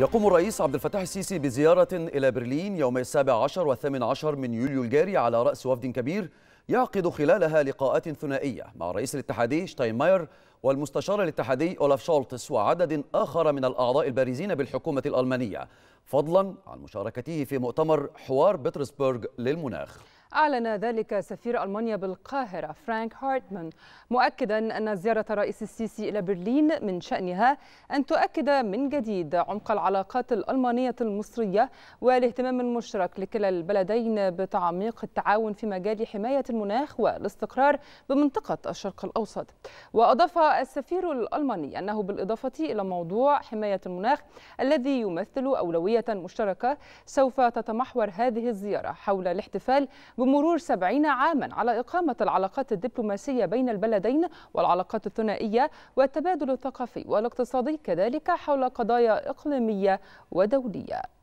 يقوم الرئيس عبد الفتاح السيسي بزيارة إلى برلين يوم السابع عشر والثامن عشر من يوليو الجاري على رأس وفد كبير يعقد خلالها لقاءات ثنائية مع الرئيس الاتحادي شتاينماير والمستشار الاتحادي أولاف شولتس وعدد آخر من الأعضاء البارزين بالحكومة الألمانية فضلا عن مشاركته في مؤتمر حوار بيترسبرغ للمناخ أعلن ذلك سفير ألمانيا بالقاهرة فرانك هارتمان مؤكدا أن زيارة الرئيس السيسي إلى برلين من شأنها أن تؤكد من جديد عمق العلاقات الألمانية المصرية والاهتمام المشترك لكلا البلدين بتعميق التعاون في مجال حماية المناخ والاستقرار بمنطقة الشرق الأوسط وأضاف السفير الألماني أنه بالإضافة إلى موضوع حماية المناخ الذي يمثل أولوية مشتركة سوف تتمحور هذه الزيارة حول الاحتفال بمرور سبعين عاما على إقامة العلاقات الدبلوماسية بين البلدين والعلاقات الثنائية والتبادل الثقافي والاقتصادي كذلك حول قضايا إقليمية ودولية